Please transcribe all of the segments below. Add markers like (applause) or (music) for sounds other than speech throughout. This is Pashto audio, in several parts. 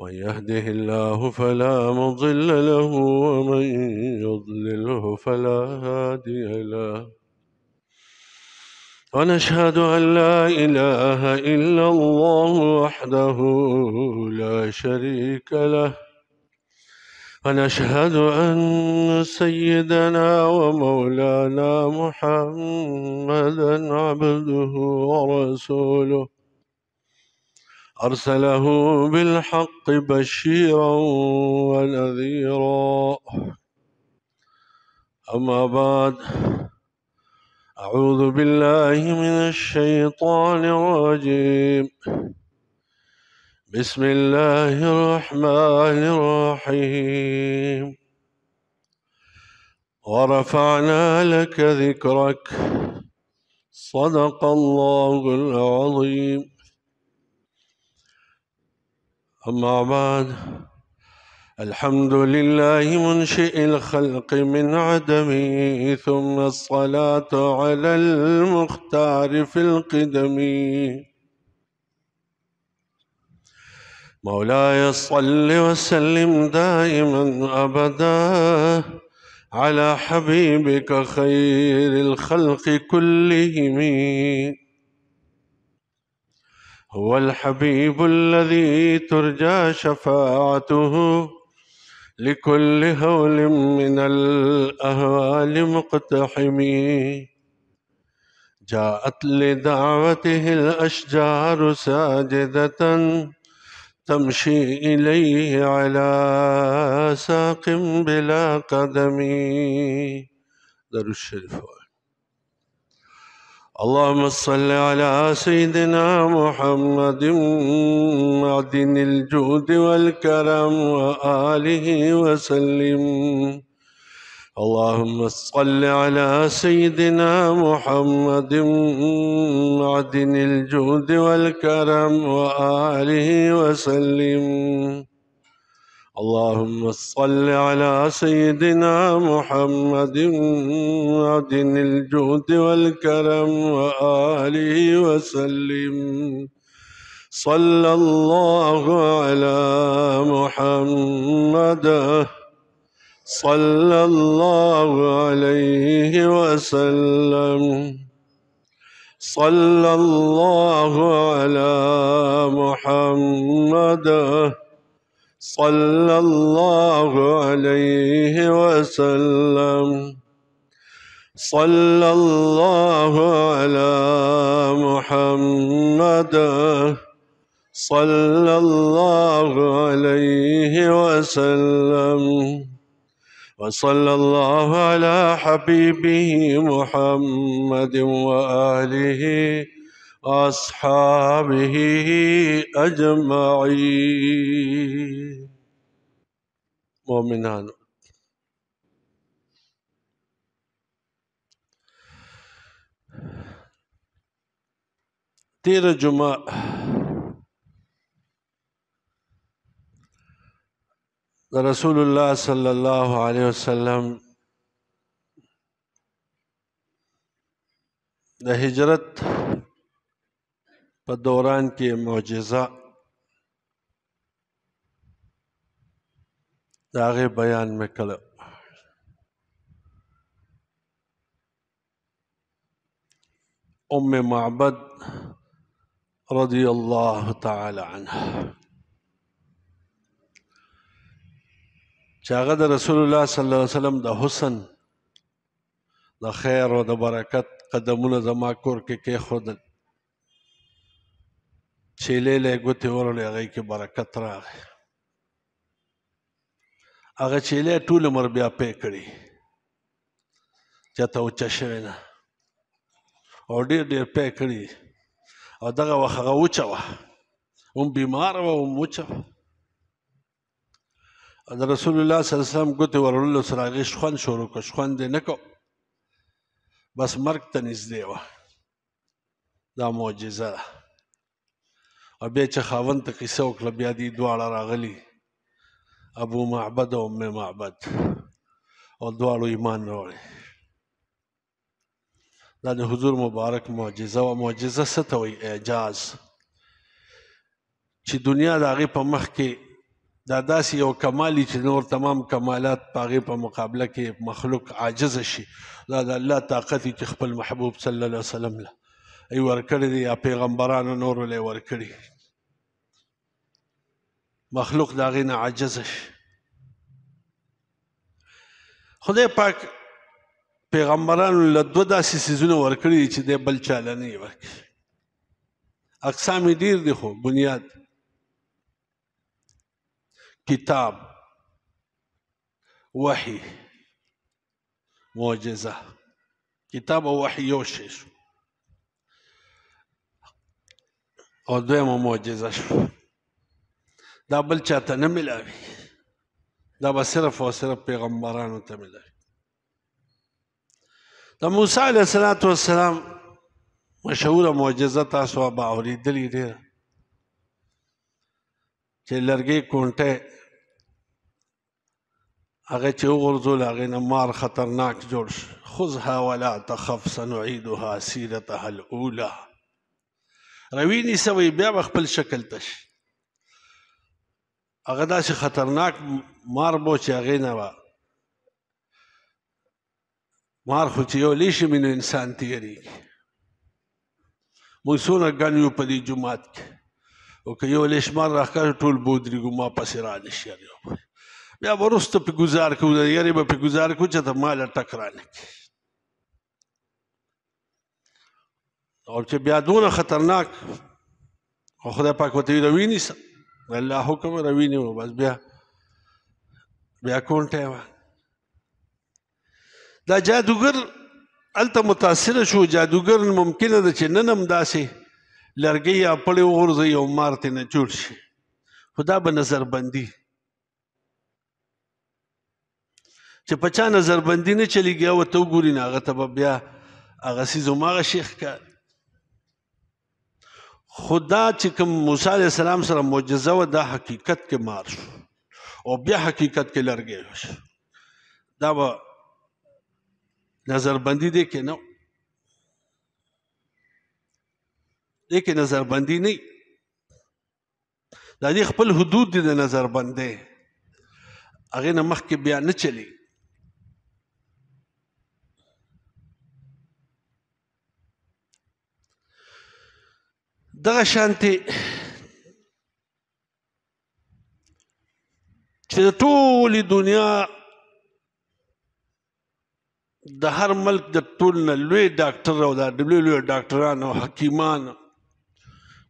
من يهده الله فلا مضل له ومن يضلله فلا هادي له ونشهد أن لا إله إلا الله وحده لا شريك له ونشهد أن سيدنا ومولانا محمدا عبده ورسوله أرسله بالحق بشيرا ونذيرا أما بعد أعوذ بالله من الشيطان الرجيم بسم الله الرحمن الرحيم ورفعنا لك ذكرك صدق الله العظيم أما بعد الحمد لله منشئ الخلق من عدم ثم الصلاة على المختار في القدم مولاي صل وسلم دائما أبدا على حبيبك خير الخلق كلهم هو الحبيب الذي ترجى شفاعته لكل هول من الأهوال مقتحم جاءت لدعوته الأشجار ساجدة تمشي إليه على ساق بلا قدم دار الشريف اللهم صل على سيدنا محمد معدن الجود والكرم وآله وسلم اللهم صل على سيدنا محمد معدن الجود والكرم وآله وسلم اللهم صل على سيدنا محمد معدن الجود والكرم وآله وسلم صلى الله على محمد صلى الله عليه وسلم صلى الله على محمد صلى الله عليه وسلم صلى الله على محمد صلى الله عليه وسلم وصلى الله على حبيبه محمد وآله مومنان تیرہ جمعہ رسول اللہ صلی اللہ علیہ وسلم ہجرت په دوران کې معجزه د هغې بیان مې کړه ام معبد رضی الله تعالی عنه چې هغه د رسول الله صلی الله علیه وسلم د حسن د خیر او د برکت قدمونه زما کور کې کېښودل چیلې له ګوتې ورولې هغه کې برکت راغی هغه چیلې ټول عمر بیا پې کړی چاته وچه شوې نه او ډېر ډېر پې کړی او دغه وخت هغه وچه وه هم بیماره وه هم وچه وه د رسول الله صلی الله علیه وسلم ګوتې ورولو سره هغې شخوند شروع کړ شخوند یې نه کو بس مرګ ته نږدې وه دا معجزه ده او بیا چې خاوند ته قصه وکړه بیا دې دواړه راغلي ابو معبد او ام معبد او دواړو ایمان راوړی دا د حضور مبارک معجزه او معجزه څه ته وایي اعجاز چې دنیا د هغې په مخ کې دا داسې یو کمالي چې نور تمام کمالات په هغې په مقابله کې مخلوق عاجزه شي دا د الله طاقت چې خپل محبوب صلی الله علیه وسلم له ای ورکړي دي یا پیغمبرانو نور ولې ورکړي مخلوق دا غینه عاجز خدای پاک پیغمبرانو له دوه داسې سيزونه ورکړي چې د بل چاله نه ورکړي اقسام ډیر دي خو بنیاد کتاب وحي معجزه کتاب او وحي یو شی شو او دویمه معجزه شوه دا بل چاته نه ملاوي دا به صرف او صرف پیغمبرانو ته ملاوي د موسی علیه الصلاۃ والسلام مشهوره معجزه تاسو به اوریدلې ډېره چې لرګي کونټه هغه چې وغورځول هغې نه مار خطرناک جوړ شو خذها ولا تخف سنعيدها سيرتها الاولى رویني سوي بیا خپل شکل ته شي هغه داسې خطرناک مار بو چې هغې نه وه مار خو چې یو لیشي مې نو انسان تېرېږي موږ څونه ګڼ یو په دې جومات کې او که یو لیش مار راښکاره ټول بودرېږو ما پسې را نه شي بیا به وروسته پې ګزار کوو د یارې به پې ګزار کوو چې د ماله ټک را نه کړي او چې بیا دونه خطرناک خو خدای پاک وته د ویني الله حکم رویني و بس بیا بیا کون ټیم دا جادوګر الته متاثر شو جادوګر ممکنه ده چې ننم داسې لرګي یا پړې وغورځي او مارته نه جوړ شي خدا به نظر بندي چې په چا نظر بندي نه چلیږي او ته وګورې نه هغه ته به بیا هغه سیز هماغه شیخ کار خدا چې کوم موسی علی السلام سره معجزه و د حقیقت کې مار شو او بیا حقیقت کې لرګې شو دا و نظر بندي دي کې نو دې کې نظر بندي نه دا دې خپل حدود دي د نظر بندې هغه نه مخکې بیا نه چلی دغه شانتي چې ټول دنیا د هر ملک د ټول نه لوی ډاکټر او د لوی لوی ډاکټران او حکیمان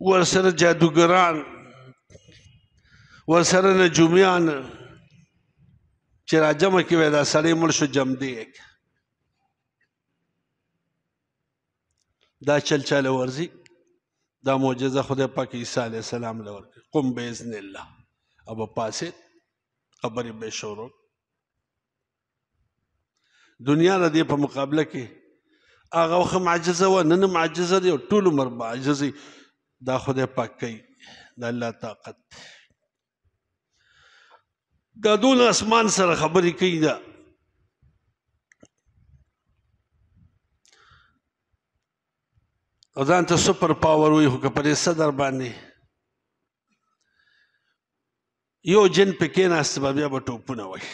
ورسره جادوګران ورسره نجومیان چې راجمه کې وای دا سړی مړ شو جم دی دا چل چاله ورځي دا معجزه خدای پاک عیسی علیه السلام له ورکړه قم باذن الله ابا پاسید خبرې به شروع دنیا د دې په مقابله کې هغه وخت معجزه و نن معجزه دی ټول عمر معجزه دا خدای پاک کوي د الله طاقت دا دون اسمان سره خبرې کوي دا او ځان ته سپر پاور وي خو که پرې صدر باندې یو جن په کېناست به بیا به ټوپونه وایي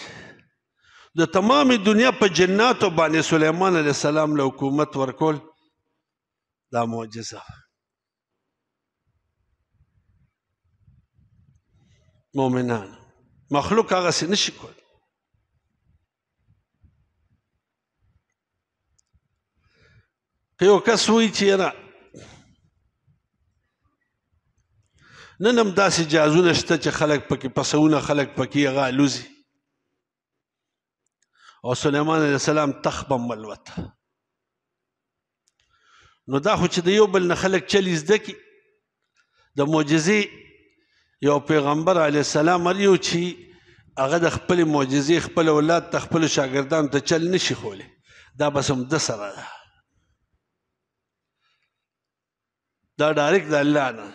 د تمامې دنیا په جناتو باندې سلیمان علیه السلام له حکومت ورکول دا معجزه مؤمنان مخلوق هغه څه نشي کول که یو کس وایي چې یاره نن هم داسې جازونه شته چې خلک پکې پسونه خلک پکې هغه الوزي او سليمان عليه السلام تخبم ملوت نو دا خو چې د یو بل نه خلک چلی زده کی د معجزې یو پیغمبر علی السلام اړ یو چې هغه د خپل معجزې خپل اولاد ته خپل شاګردان ته چل نشي خولې دا بس هم د سره ده دا ډایرکټ د الله نه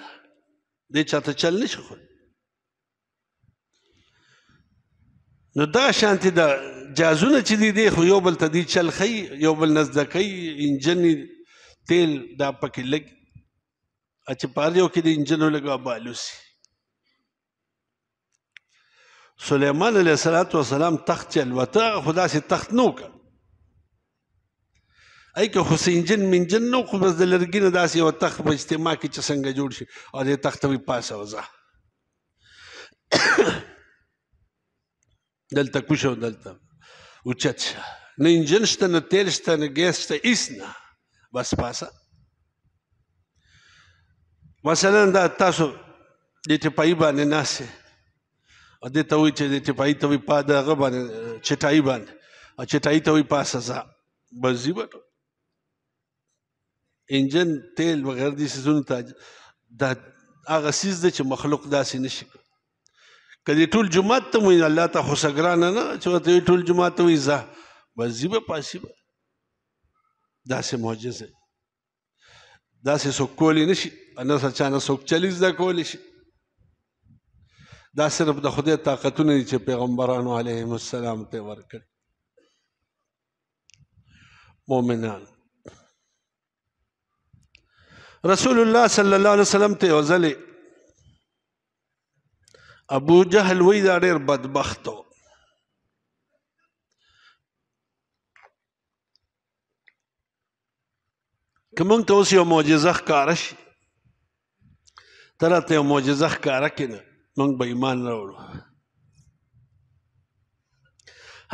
دې چاته چل نشي خو نو دا شانتي د جازونه چې دي دی خو یو بل ته دی چل خي یو بل نزدکي انجن تیل دا پکې لګ اچ پاریو کې د انجنو لګا بالوسي سليمان عليه السلام تخت چل وته خدا سي تخت نوکه ای که حسین جن من جن نو خو بس د لرګي نه داسې یو تخت په اجتماع کې چې څنګه جوړ شي او دې تخت وي پاسه وځه (coughs) دلته کوشه او دلته اوچت شه نه انجن شته نه تیل شته نه ګیس شته هېڅ نه بس پاسه مثلا دا تاسو د ټپایي باندې ناست او دې ته وایي چې د ټپایي ته وایي پا د هغه باندې چټایي باندې او چټایي ته وایي پاسه ځه بس ځي بټو انجن تیل وغیرہ دي سيزونو ته دا هغه سیز دی چې مخلوق داسې نشي کدی ټول جمعات ته وایي الله ته خوسګران نه چې ته ټول جمعات ته وایي زه وظیفه پاسي داسې معجزه داسې څوک کولی نشي نه چانه څوک چلی زده کولی شي دا صرف د خدای طاقتونه دي چې پیغمبرانو علیهم السلام ته ورکړي مؤمنان رسول الله صلی الله علیه وسلم ته وزلې ابو جهل وی دا ډېر بدبختو کومنګ ته اوس یو معجزه ښکار شي ترته یو معجزه ښکار کینه موږ به ایمان راوړو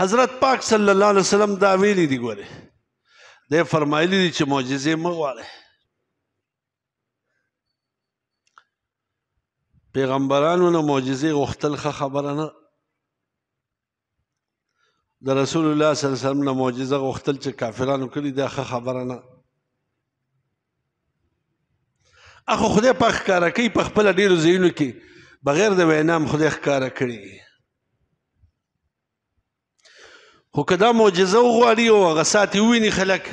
حضرت پاک صلی الله علیه وسلم دا ویلي دی ګوره د فرمایلی دی چې معجزه مو واله پیغمبرانو نه معجزې غوښتل ښه خبره نه د رسول الله صلی الله علیه وسلم نه معجزه غوښتل چې کافرانو کړي دا ښه خبره نه اخو خدای په ښکارا کوي په خپل ډیرو ځایونو کې بغیر د وینا هم خدای ښکارا کړي خو کدا معجزه وغواړي او هغه ساتي ویني خلک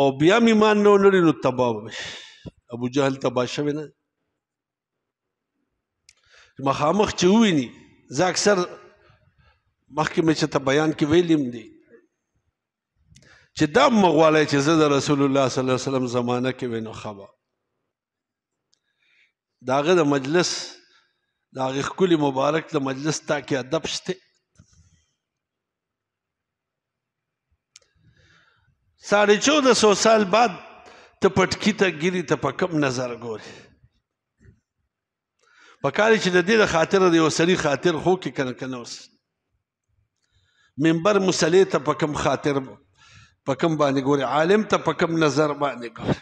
او بیا ایمان نه لري نو تباه ابو جهل تباه شوی نه مخامخ چې وویني زه اکثر مخکې مې چې ته بیان کې ویلیم دی چې دا مغوالی چې زه د رسول الله صلی الله علیه وسلم زمانه کې وینو خبر د هغه د مجلس د هغې ښکلي مبارک د مجلس تا کې ادب شته ساړه چوده سو سال بعد ته پټکي ته ګیري ته په کم نظر ګوري په کار چې د دې د خاطر د یو سړي خاطر خو کې کنه کنه اوس منبر مسلې ته په کم خاطر په کم باندې ګوري عالم ته په کم نظر باندې ګوري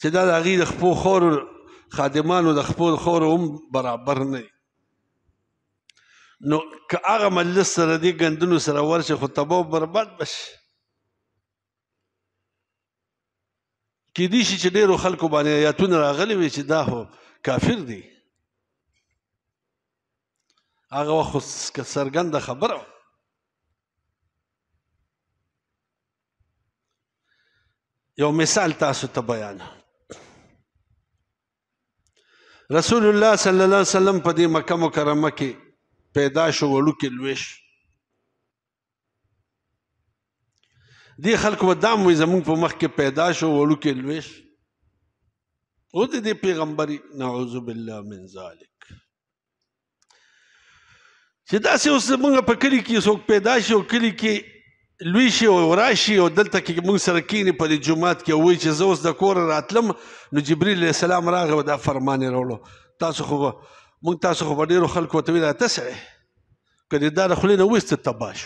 چې دا د هغې د خپو خورو خادمانو د خپو خورو هم برابر نه نو که هغه مجلس سره دې ګندنو سره ورشي خو تباو برباد بشي کیدی شي چې ډیرو خلکو باندې یاتون راغلی وي چې دا هو کافر دی هغه خو سرګند خبره یو مثال تاسو ته بیان رسول الله صلی الله علیه وسلم په دې مکه مکرمه کې پیدا شو ولو کې لويش دی خلق و دام وي زمونږ په مخ کې پیدا شو ولو کې لويش او د دې پیغمبري نعوذ بالله من ذلک چې دا سه اوس موږ په کلی کې څوک پیدا شي او کلی کې لوی شي او راشي او دلته کې موږ سره کینی په جمعات کې وای چې زه اوس د کور راتلم نو جبرئیل علیه السلام راغی او دا فرمان یې راوړو تاسو خو موږ تاسو خو ډیرو خلکو ته ویل تاسو کله دا خلې نه وست تباش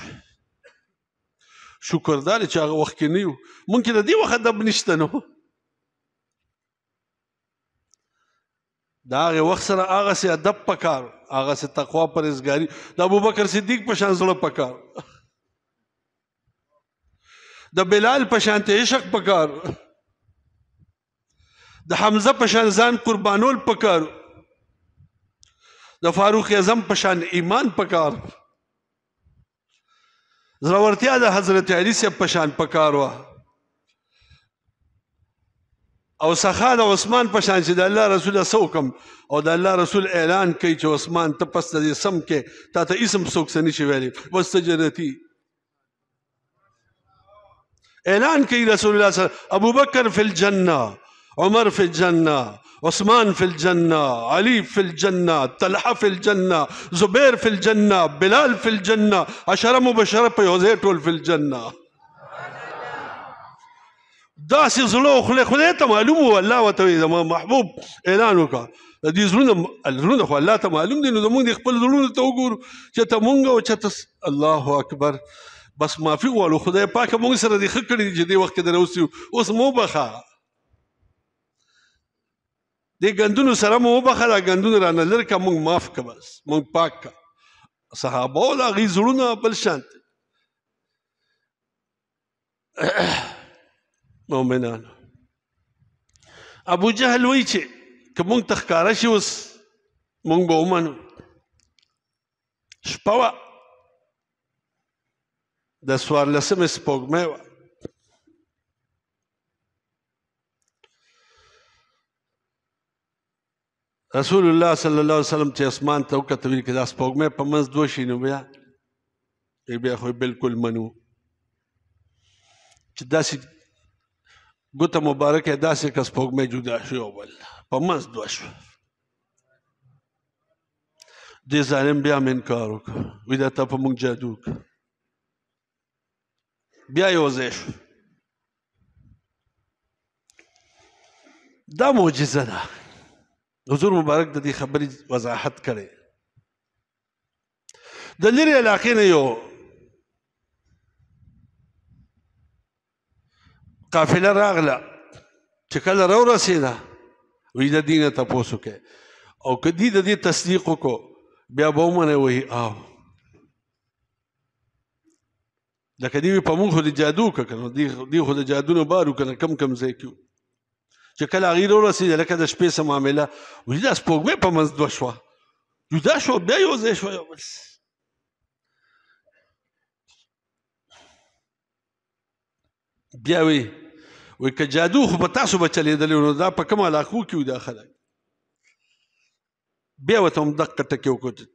شکر دار چې هغه وخت کې نیو ممکن د دې وخت د بنشتنو دا هغه وخت سره هغه سي ادب پکار هغه سي تقوا پرهیزګاری د ابوبکر صدیق په شان زړه پکار د بلال په شان ته عشق پکار د حمزه په شان ځان قربانول پکار د فاروق اعظم په شان ایمان پکار زړورتیا د حضرت علی سے په شان پکار وه او سخال او عثمان په شان چې د الله رسول سوکم او د الله رسول اعلان کوي چې عثمان ته پس د سم کې تا ته اسم سوک سني شي ویلي واستجرتی اعلان کوي رسول الله صلی الله ابو بکر فی الجنه عمر فی الجنه عثمان فی الجنه علی فی الجنه طلحه فی الجنه زبیر فی الجنه بلال فی الجنه عشره مبشره په یوځای ټول فی الجنه دا سې زلو خله خدای ته معلوم و الله وتعالى زما محبوب اعلان وکړه دې زلون زلون خو الله ته معلوم دي نو موږ خپل زلون ته وګورو چې ته مونږ او چې تس الله اکبر بس معافي والو خدای پاک مونږ سره دې خکړې چې دې وخت کې دروسی اوس مو بخا دې غندونو سره مو بخا دا غندونو را نه لرکه مونږ معاف کړه بس مونږ پاک صحابه او هغه زلون بل شانت (clears throat) مؤمنان ابو جهل وی چې که مونږ ته ښکاره شي اوس مونږ به ومنو شپه وه د څوارلسمې سپوږمۍ وه رسول الله صلی الله علیه وسلم چې اسمان ته وکتل ویل کې دا سپوږمۍ په منځ دوه شي نو بیا بیا خو بالکل منو چې داسې ګوته مبارکه داسې کس پوګمې جدا شي او بل په منځ دوه شو دې ظالم بیا من کار وکړ وې دا ته په موږ جادو بیا یو ځای شو دا معجزه ده حضور مبارک د دې خبرې وضاحت کړي د لرې علاقې نه یو قافله راغله چې کله رو رسیده وی د دینه تاسو کې او کدی د دې تصدیق کو بیا به ومنه وی او لکه دی په مونږ د جادو کنه دی دی خو د جادو نه بارو کنه کم کم ځای کیو چې کله غیر رسیده لکه د شپې سم معاملې وی دا سپوږمې په منځ دوه شو یو دا شو بیا یو ځای شو یو بس بیا وی وای که جادو خو په تاسو به چلیدلی نو دا په کوم علاقو کې دا خلک بیا ورته هم دقه ټکې وکړو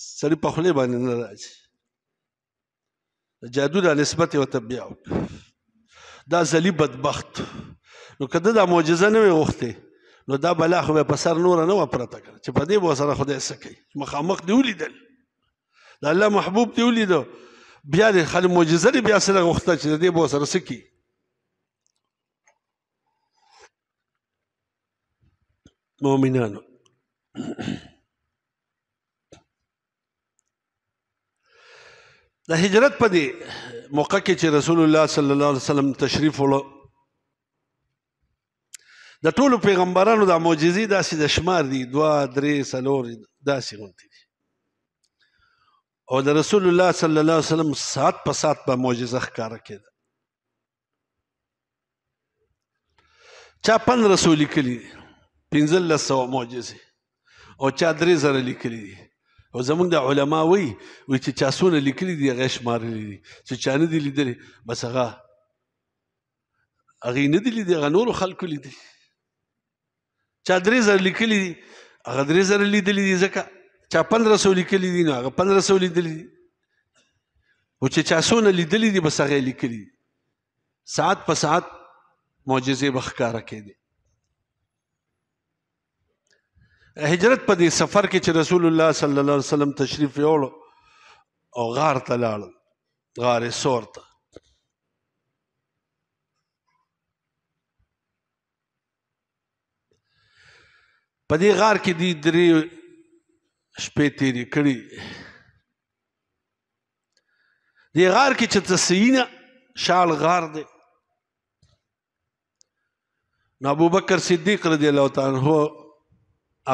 سړي په خولې باندې نه راځي جادو دا نسبت یې ورته بیا وکړو دا زلی بدبخت نو که ده دا معجزه نه وي غوښتې نو دا بلا خو په سر نور نه وپرته کړ چې په دې بو سره خدای سکی مخامخ دی ولیدل دا الله محبوب دی ولیدو بیا د خل معجزه دی بیا سره غوښته چې دې بو سره سکی مؤمنانو د هجرت په دی موقع کې چې رسول الله صلی الله علیه وسلم تشریف وړو د ټولو پیغمبرانو د معجزې داسې د شمار دي دوا درې سلور داسې غونتی دي او د رسول الله صلی الله علیه وسلم سات په سات به معجزه ښکاره کېده چا پن رسولي کلی دي 15 سو معجزه او چا درې زره لیکلي دي او زمونږ د علما وی وی چې چا څونه لیکلي دي هغه شمارلي دي چې چا نه دي لیدلي بس هغه هغې نه دي لیدلي هغه نورو خلکو لیدلي چا درې زره لیکلي دي هغه درې زره لیدلي دي ځکه چا پندره سو لیکلي دي نو هغه پندره سو لیدلي دي او چې چا څونه لیدلي دي بس هغه لیکلي دي ساعت په ساعت معجزې به ښکاره کېدې هجرت په دې سفر کې چې رسول الله صلی الله علیه وسلم تشریف یوړ او غار ته لاړ غار سور ته په دې غار کې دی درې شپې تیرې کړې دې غار کې چې تسینه شال غار دی نو ابوبکر صدیق رضی الله تعالی عنہ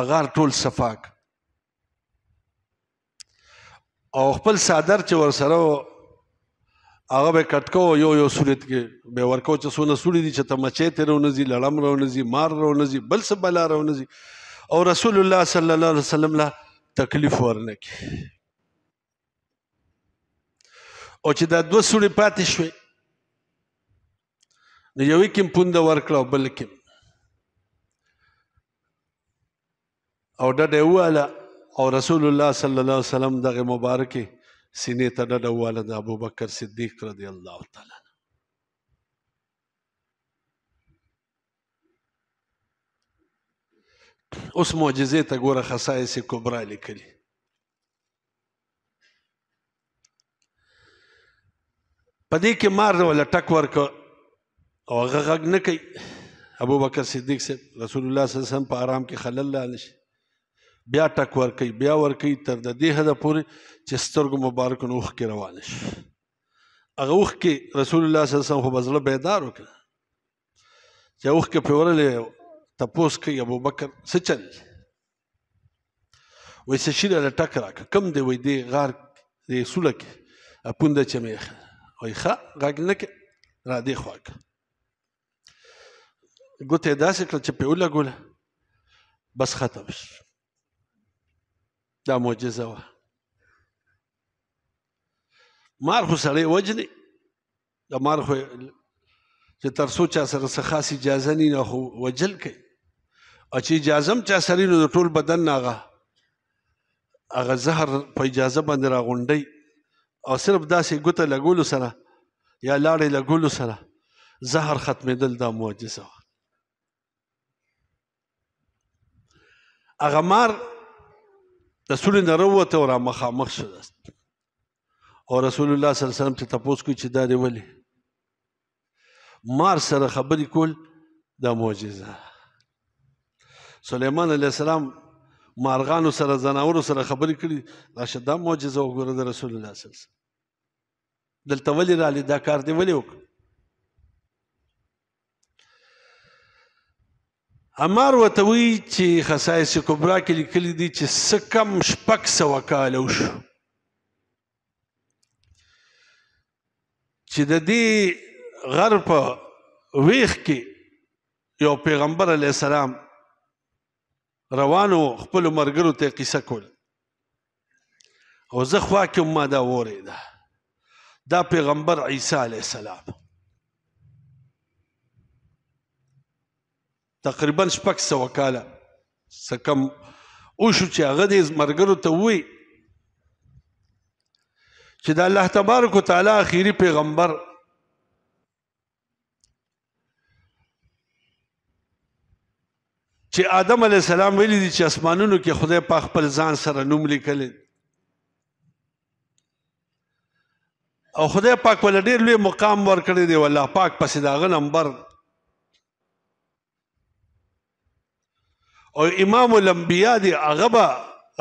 اغار ټول صفاک او خپل صدر چې ورسره هغه به کټکو یو یو صورت کې به ورکو چې سونه سوري دي چې ته مچې ته رونه زی لړم رونه زی مار رونه زی بل څه بلا رونه زی او رسول الله صلی الله علیه وسلم لا تکلیف ورنکي او چې دا دوه سوري پاتې شوي نو یو کې پوند ورکړو بل کې او ډډه واله او رسول الله صلی الله علیه وسلم دغه مبارکه سینې ته ډډه واله د ابوبکر صدیق رضی الله تعالی اوس معجزې ته ګوره خصائص کبرا لیکلي په دې کې مار ولا ټک ورک او هغه غږ نه کوي ابوبکر صدیق صاحب رسول الله صلی الله علیه وسلم په آرام کې خلل لاله شي بیا ټک ورکي بیا ورکي تر د دې هدا پورې چې سترګو مبارک نوخ کې روان شي هغه وخت کې رسول الله صلی الله علیه وسلم خو بزله بیدار وکړه چې وخت کې پورلې تپوس کوي ابو بکر څه چل وې څه شي له ټک راک کم دی وې دی غار دې سوله کې اپوند چې مې وې ښه راګل کې را دې خوګ ګوتې داسې کړ چې په ولګول بس ختم شي دا معجزه وه مار خو سړی وجنې د مار خو چې تر څو چا سره څه خاص اجازه نه نه خو وجل کوي او چې اجازه هم چا سړي نو د ټول بدن نه هغه هغه زهر په اجازه باندې راغونډي او صرف داسې ګوته لګولو سره یا لاړې لګولو سره زهر ختمېدل دا معجزه وه هغه مار رسول نه وروته او را مخامخ شو او رسول الله صلی الله علیه وسلم ته تاسو کوی چې دا دی ولی مار سره خبرې کول دا معجزه سليمان عليه السلام مارغانو سره زناورو سره خبرې کړي راشه دا معجزه وګوره د رسول الله صلی الله علیه وسلم دلته ولی را لید دا کار دی ولی وکړه امر وتوي چې خصائص کبرا کې لیکلي دي چې سکم شپک سو کالو شو چې د دې غر په ویخ کې یو پیغمبر علی السلام روانو خپل مرګرو ته قصه کول او زه خوا کې ما دا وریده دا پیغمبر عیسی علی السلام تقریبا شپږ سوه کاله څه کم وشو چې هغه دې ملګرو ته ووایي چې د الله تبارک وتعالی اخیری پیغمبر چې آدم علی السلام ویلي دي چې اسمانونو کې خدای په خپل ځان سره نوم لیکل او خدای پاک ول ډیر لوی مقام ورکړی دی والله پاک پسې دا غ نمبر او امام الانبیاء دی هغه به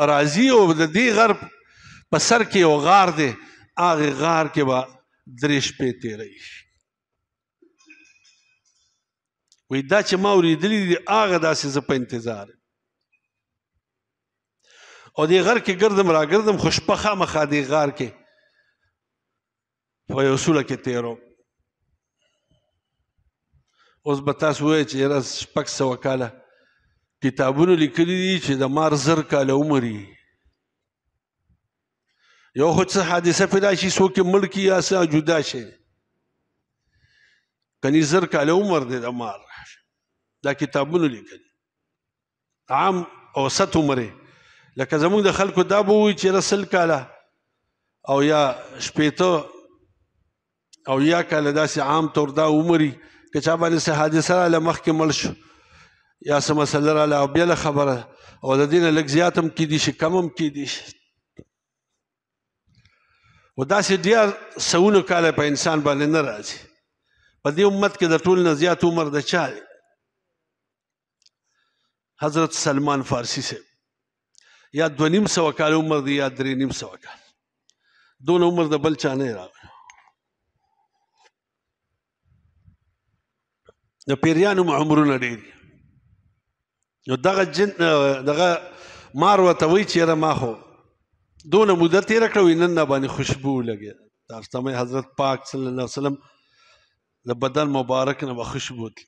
راضي او د دې غر په سر کې یو غار دی هغه غار کې به درې شپې تیرې وي دا چې ما ورېدلې دي هغه داسې زه په انتظار او دې غر کې ګردم را ګردم خوشپخه مخه دې غار کې په یو سوله کې تیرو اوس به تاسو وایئ چې یاره شپږ سوه کاله کتابونو لیکلي دي چې د مار زر کاله عمر یو خو څه حادثه پیدا شي څوک ملکی یا څه جدا شي کني زر کاله عمر دی د مار دا کتابونو لیکلي عام اوسط عمر لکه زمونږ د خلکو دا به وي چې رسل کاله او یا شپېته او یا کاله داسې عام طور دا عمري که چا باندې څه حادثه راله مخکې مړ شو یا سم مسله رااله او بیا خبره او د دینه لږ زیات هم کیدی شي کم هم کیدی شي و داسې ډیر سونو کاله په انسان باندې نه راځي په دې امت کې د ټول نه زیات عمر د چا دی حضرت سلمان فارسی سے یا دو نیم سوه کال عمر دی یا درې نیم سوه کال دون عمر د بل چا نه راغلی د پیریانو عمرونه ډېر دي نو دغه جن دغه مار وته وی چیرې ما خو دونه مدته تیر کړو نن باندې خوشبو لګي تاسو ته حضرت پاک صلی الله علیه وسلم د بدن مبارک نه خوشبو تل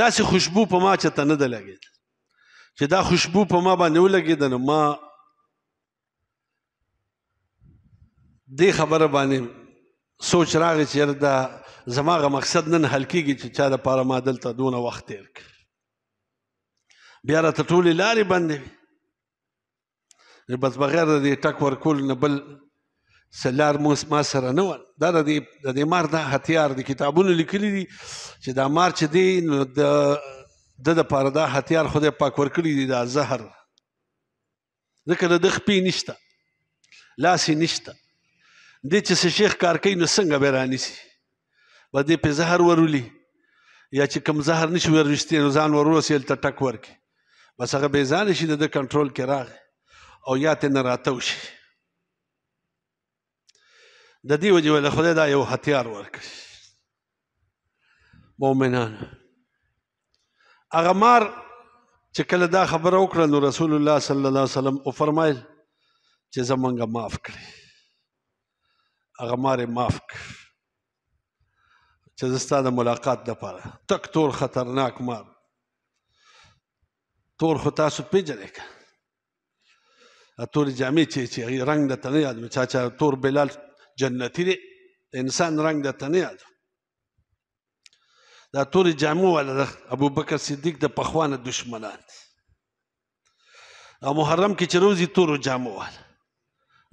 داسې خوشبو په ما چته نه ده لګي چې دا خوشبو په ما باندې ولګي د ما دې خبره باندې سوچ راغی چې دا زماغه مقصد نن حل کیږي چې چا د پاره ما دلته دونه وخت تیر کړ بیا را ته ټولې لارې بندې وي بس بغیر د دې ټک ورکول نه بل سلار موس ما سره نه و دا د دې مار دا هتیار د کتابونو لیکلي دي چې دا مار چې دی نو د د پاره دا هتیار خدای پاک ورکړي دي دا زهر ذکر د خپې نشته لاسې نشته دې چې شیخ کار کوي نو څنګه به رانیسي به دې په زهر ورولي یا چې کم زهر نشي ورشتي نو ځان ورورسي هلته ټک ورکي بس هغه بیزان شي د کنټرول کې راغ او یا ته نه راتو شي د دې وجه ول خدای دا یو هتیار ورکړي مؤمنان هغه مار چې کله دا خبره وکړه نو رسول الله صلی الله علیه وسلم او فرمایل چې زمونږه معاف کړي هغه مارې معاف کړ چې زستا د ملاقات لپاره تک تور خطرناک مار تور خو تاسو پیژنئ که تورې جامې چې چې هغې رنګ درته نه یاد چا چا تور بلال جنتي دی د انسان رنګ درته نه یاد دا تورې جامې والا د ابوبکر صدیق د پخوانه دشمنان دي دا محرم کې چې روزي تورو جامو والا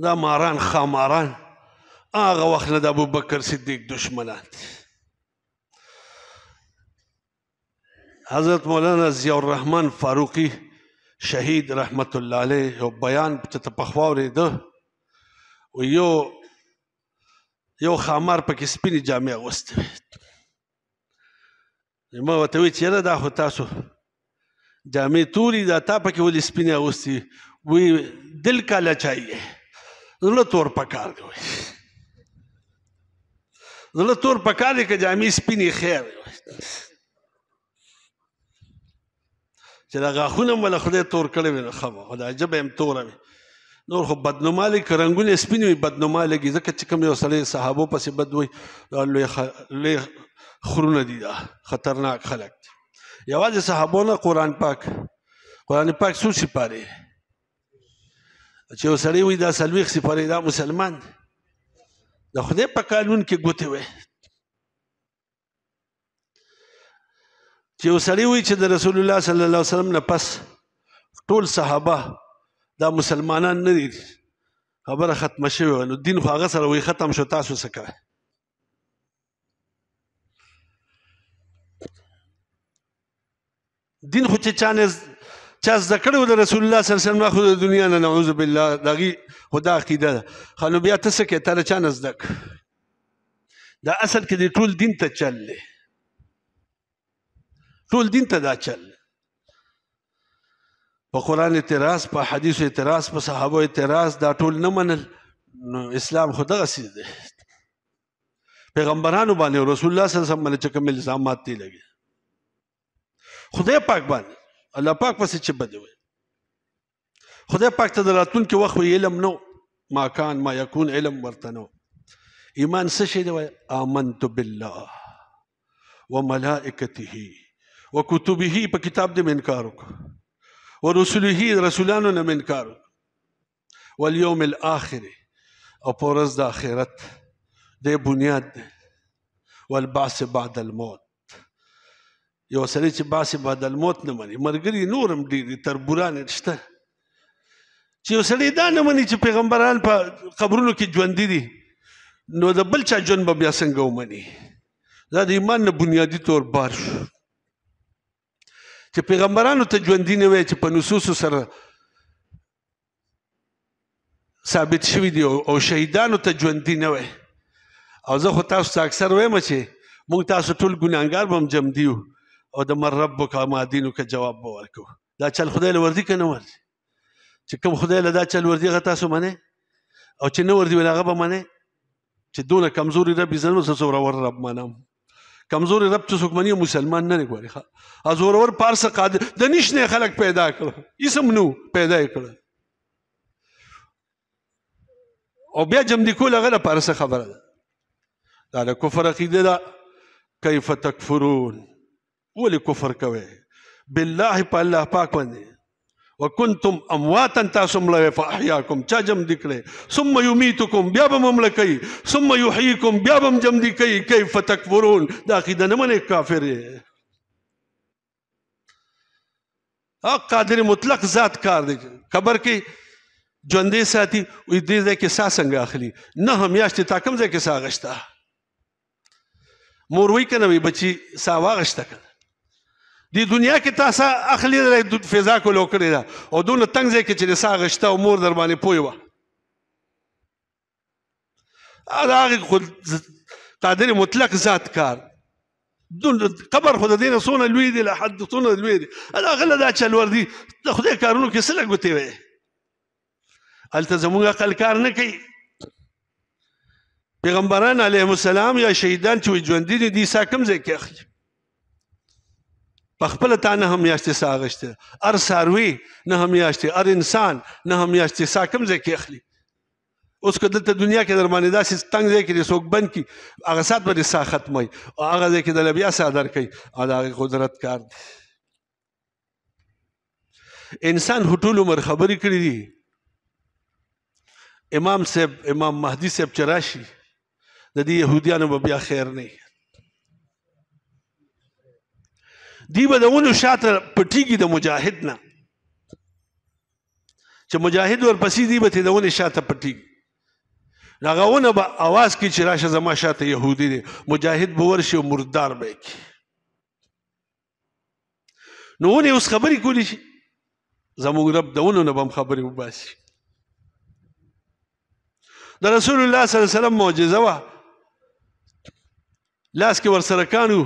دا ماران خاماران هغه وخت نه د ابوبکر صدیق دشمنان دي حضرت مولانا ضیاء الرحمن فاروقی شهید رحمت الله علیه یو بیان چې په خواورې ده او یو یو خامار پکې سپینې جامې اغوستې ما ورته وی چېره دا خو تاسو جامې توري دا تا پکې ولې سپینې اغوستې وی دل کاله چایې زړه تور پکار دی زړه تور پکار دی که جامې سپینې خیر دی چې دا غاښونه هم له خدای تور کړی وي خمه خو دا ژبه هم توره وي نور خو بدنما لګي که رنګونه سپین وي بدنما لګي ځکه چې کوم یو سړی صحابو پسې بد وي دا لوی خ... لوی خرونه دي دا خطرناک خلک دي یوازې صحابو نه قرآن پاک قرآن پاک څو سپارې چې یو سړی وي دا څلوېښت سپارې دا مسلمان دی د خدای په قانون کې ګوتې وې چې وسړی وي چې د رسول الله صلی الله علیه وسلم نه پس ټول صحابه دا مسلمانان نه دي خبره ختمه شوې نو دین خو هغه سره وي ختم شو تاسو څه کوئ دین خو چې چانه چا زده کړی د رسول الله صلی الله علیه وسلم خو د دنیا نه نعوذ بالله دغه خدا عقیده ده خو بیا ته څه کې تعالی چانه زده دا اصل کې د ټول دین ته چل دی ټول دین ته دا چل په قران اعتراض په حدیث اعتراض په صحابه اعتراض دا ټول نه منل نو اسلام خدا غسی دی پیغمبرانو باندې رسول الله صلی الله علیه وسلم باندې کوم الزامات دی لګي خدای پاک باندې الله پاک پسې چې بده وي خدای پاک ته دراتون کې وخت علم نو ما کان ما یکون علم ورتنو ایمان څه شی دی وای امنت بالله وملائکته و کتبه په کتاب دې منکار وکړه او رسوله رسولانو نه منکار وکړه والیوم الاخر او پرز د اخرت دې بنیاد دې والبعث بعد الموت یو سړی چې بعث بعد الموت نه مني مرګري نورم دې تر بوران شته چې یو سړی دا نه مني چې پیغمبران په قبرونو کې ژوند دي نو د بل چا ژوند به بیا څنګه ومني دا د ایمان نه بنیادی طور بار شو چې پیغمبرانو ته ژوندۍ نه وي چې په نصوصو سره ثابت شوي دي او شهیدانو ته ژوندۍ نه وي او زه خو تاسو ته اکثر وایم چې موږ تاسو ټول ګناهګار به هم جمدي یو او د مر ربک ما دینک جواب به ورکو دا چل خدای له ورځي کنه ورځي چې کوم خدای له دا چل ورځي غته تاسو منه او چې نه ورځي ولاغه به منه چې دونه کمزوري رب زنه سره ور رب منم کمزور رب چې څوک مني مسلمان نه کوي ها زورور پارس قادر د نشنه خلق پیدا کړ اسم نو پیدا کړ او بیا جمع دي کول هغه پارس خبره ده دا د کفر عقیده ده کیف تکفرون ولې کفر کوي بالله په الله پاک باندې وکنتم امواتا تاسو مړ په احیاکم چا جم دکړي ثم یمیتکم بیا به ممل کوي ثم یحییکم بیا به جم دی کوي کیف تکفرون دا عقیده نه منې کافر یې قادر مطلق ذات کار دی خبر کې ژوندې ساتي او دې ځای کې سا څنګه اخلي نه هم یاشتې تا کوم ځای کې سا غشته مور وی کنه وی بچي سا واغشته کنه د دنیا کې تاسو اخلي د فضا کولو کړی دا او دون تنگ ځای کې چې نسا غشته امور در باندې پوي و دا هغه قادر مطلق ذات کار دون قبر خود دین سونه لوی دی له حد سونه لوی دی دا غل دا چلور دی خدای کارونو کې سلګ وتی وي التزمون عقل کار نه کوي پیغمبران علیهم السلام یا شهیدان چې ژوند دي دي ساکم ځای کې اخلي په خپل تا نه هم یاشتې ساغشته ار ساروي نه هم یاشتې ار انسان نه هم یاشتې ساکم ځکه اخلي اوس که دلته دنیا کې در باندې داسې تنگ ځای کې څوک بند کی هغه سات باندې سا ختموي او هغه ځای کې د لبیا صادر کوي او د هغې قدرت کار دی انسان هټول عمر خبرې کړې دي امام صاحب امام مهدي صاحب چې راشي د دې یهودیانو به بیا خیر نه دی به د ونو شاته پټیږي د مجاهد نه چې مجاهد ورپسې دی به د ونو شاته پټیږي لغونه به आवाज کې چې راشه زما شاته يهودي دی مجاهد به ورشي مردار به کی نو ونه اوس خبرې کولی شي زموږ رب د ونو نه به خبرې وباسي د رسول الله صلی الله علیه وسلم معجزه وه لاس کې ورسره کانو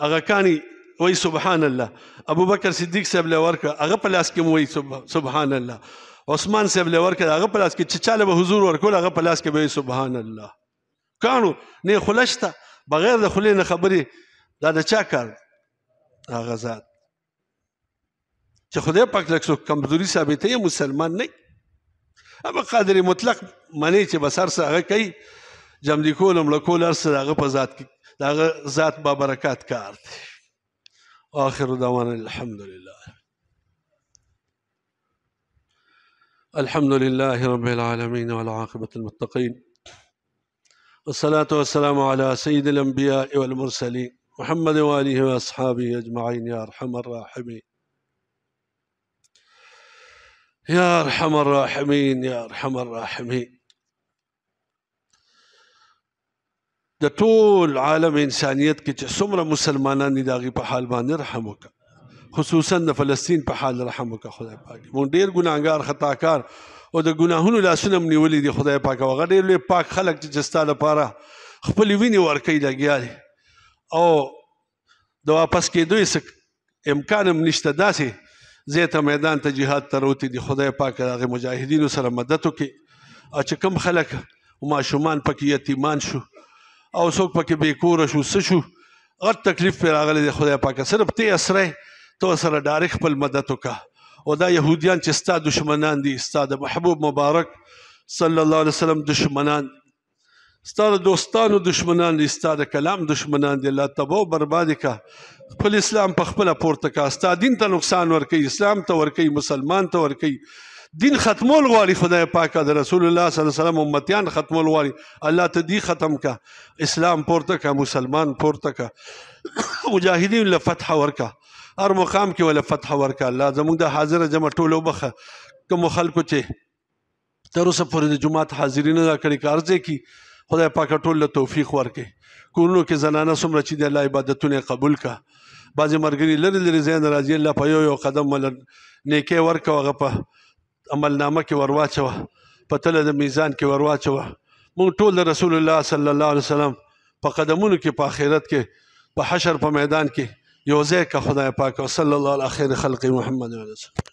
هغه کانی وای سبحان الله ابو بکر صدیق صاحب له ورکړه هغه په لاس کې وای سبحان الله عثمان صاحب له ورکړه هغه په لاس کې چې چاله به حضور ورکول هغه په لاس کې وای سبحان الله کانو نه خلشته بغیر د خلې نه خبرې دا د چا کار هغه ذات چې خدای پاک لکه کمزوري ثابتې مسلمان نه اما قادر مطلق منی چې بسر سره هغه کوي جمع لیکول ملکول هر سره هغه په ذات کې هغه ذات با برکات کار دی واخر دعوانا الحمد لله الحمد لله رب العالمين والعاقبة المتقين والصلاة والسلام على سيد الأنبياء والمرسلين محمد وآله وأصحابه أجمعين يا أرحم الراحمين يا أرحم الراحمين يا أرحم الراحمين د ټول عالم انسانیت کې چې څومره مسلمانان دي داغي په حال باندې رحم وکړه خصوصا د فلسطین په حال رحم وکړه خدای پاک مونږ ډیر ګناګار خطاکار او د ګناهونو لاسونه مې ولې دي خدای پاک هغه ډیر لوی پاک خلک چې ستاله لپاره خپل ویني ورکې لګیا او د واپس کېدو یې امکان هم نشته داسې زیته میدان ته جهاد ته روتي دي خدای پاک هغه مجاهدینو سره مدد وکي او چې کم خلک او ماشومان پکې یتیمان شو او څوک پکې بې کور شو څه شو غټ تکلیف پر راغلی دی خدای پاک صرف ته اسره تو سره ډایرک خپل مدد وکا او دا يهوديان چې ستا دشمنان دي ستا د محبوب مبارک صلی الله علیه وسلم دشمنان ستا د دوستانو دشمنان دي ستا د کلام دشمنان دي الله تبو برباد کا خپل اسلام په خپل پورته کا ستا دین ته نقصان ورکي اسلام ته ورکي مسلمان ته ورکي دین ختمول غواړي خدای پاک د رسول الله صلی الله علیه وسلم امتیان ختمول غواړي الله ته دی ختم کا اسلام پورته کا مسلمان پورته کا مجاهدین له فتح ورکا هر مقام کې ولا فتح ورکا الله زموږ د حاضر جمع ټولو بخه کوم خلکو چې تر اوسه پورې د جمعات حاضرین نه کړی کارځي کی خدای پاک ټول له توفیق ورکړي کورونو کې زنانه څومره چې د الله عبادتونه قبول کا بعضی مرګري لری لری زین راځي الله په یو یو قدم ول نیکه ورکا هغه په عملنامه کې ورواچوه په تله د میزان کې ورواچوه مونږ ټول رسول الله صلی الله علیه وسلم په قدمونو کې په آخرت کې په حشر په میدان کې یو ځای کا خدای پاک صلی الله علیه خیر خلق محمد علیه وسلم